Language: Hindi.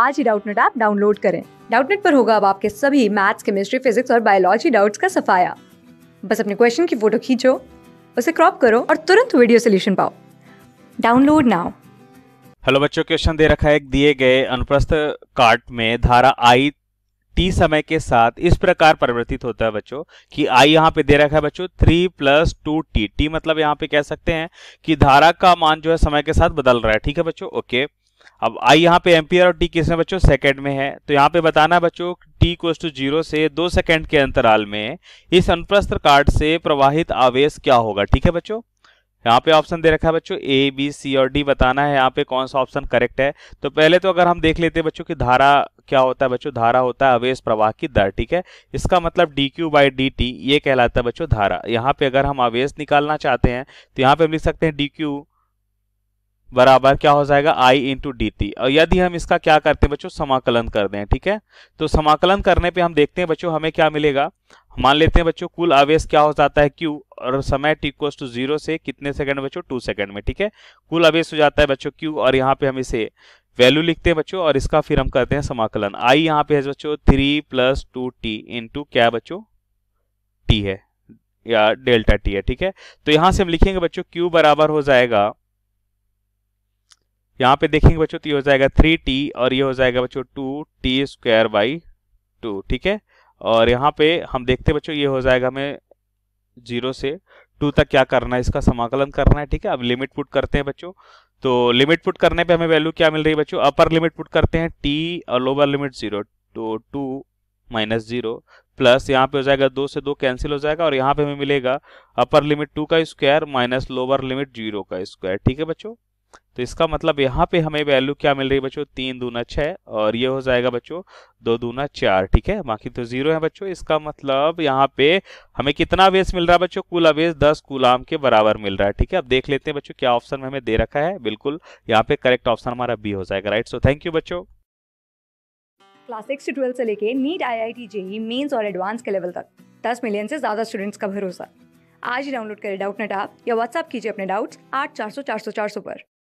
आज ही डाउटनेट ऐप डाउनलोड करें डाउटनेट पर होगा अब आपके सभी मैथ्स केमिस्ट्री फिजिक्स और बायोलॉजी डाउट्स का सफाया बस अपने क्वेश्चन की फोटो खींचो उसे क्रॉप करो और तुरंत वीडियो सोल्यूशन पाओ डाउनलोड नाउ हेलो बच्चों क्वेश्चन दे रखा है दिए गए अनुप्रस्थ काट में धारा आई टी समय के साथ इस प्रकार परिवर्तित होता है बच्चों कि आई यहाँ पे दे रखा है बच्चों three plus two t t मतलब यहाँ पे कह सकते हैं कि धारा का मान जो है समय के साथ बदल रहा है ठीक है बच्चों ओके okay. अब आई यहाँ पे एम्पियर और टी किस बच्चों सेकंड में है तो यहाँ पे बताना बच्चों टी को जीरो से दो सेकंड के अंतराल में इस अनुप्रस्थ कार्ड से प्रवाहित आवेश क्या होगा ठीक है बच्चों यहाँ पे ऑप्शन दे रखा है बच्चों ए बी सी और डी बताना है यहाँ पे कौन सा ऑप्शन करेक्ट है तो पहले तो अगर हम देख लेते हैं बच्चों की धारा क्या होता है बच्चों धारा होता है अवेश प्रवाह की दर ठीक है इसका मतलब d q by d t ये कहलाता है बच्चों धारा यहाँ पे अगर हम आवेश निकालना चाहते हैं तो यहाँ पे हम लिख सकते हैं डी क्यू बराबर क्या हो जाएगा आई इंटू डी टी और यदि हम इसका क्या करते हैं बच्चों समाकलन कर दें ठीक है तो समाकलन करने पे हम देखते हैं बच्चों हमें क्या मिलेगा मान लेते हैं बच्चों कुल आवेश क्या हो जाता है क्यू और समय टी इक्व टू जीरो से कितने सेकंड बच्चों टू सेकंड में ठीक है कुल आवेश हो जाता है बच्चों क्यू और यहाँ पे हम इसे वैल्यू लिखते हैं बच्चों और इसका फिर हम करते हैं समाकलन आई यहाँ पे है बच्चों three plus two t into क्या बच्चों टी है या डेल्टा टी है ठीक है तो यहाँ से हम लिखेंगे बच्चों क्यू बराबर हो जाएगा यहाँ पे देखेंगे बच्चों तो ये हो जाएगा थ्री टी और ये हो जाएगा बच्चों two t square by two ठीक है और यहाँ पे हम देखते हैं बच्चों ये हो जाएगा हमें जीरो से टू तक क्या करना है इसका समाकलन करना है ठीक है अब लिमिट पुट करते हैं बच्चों तो लिमिट पुट करने पे हमें वैल्यू क्या मिल रही है बच्चों अपर लिमिट पुट करते हैं टी और लोअर लिमिट जीरो तो टू माइनस जीरो प्लस यहाँ पे हो जाएगा दो से दो कैंसिल हो जाएगा और यहाँ पे हमें मिलेगा अपर लिमिट टू का square minus lower limit zero का स्क्वायर ठीक है बच्चों तो इसका मतलब यहाँ पे हमें वैल्यू क्या मिल रही है बच्चों तीन दूना छः और ये हो जाएगा बच्चों दो दूना चार ठीक है बाकी तो जीरो है बच्चों इसका मतलब यहाँ पे हमें कितना अवेश मिल रहा है बच्चों कुल अवेश दस कुलाम के बराबर मिल रहा है ठीक है अब देख लेते हैं बच्चों क्या ऑप्शन में हमें दे रखा है बिल्कुल यहाँ पे करेक्ट ऑप्शन हमारा बी हो जाएगा राइट सो थैंक यू बच्चों क्लास सिक्स से ट्वेल्थ से लेके NEET I I T JEE Mains और एडवांस के लेवल तक दस मिलियन से ज़्यादा स्टूडेंट्स का भरोसा आज ही डाउनलोड करें डाउट नेट आप या व्हाट्सअप कीजिए अपने डाउट्स आठ चार सौ चार सौ चार सौ पर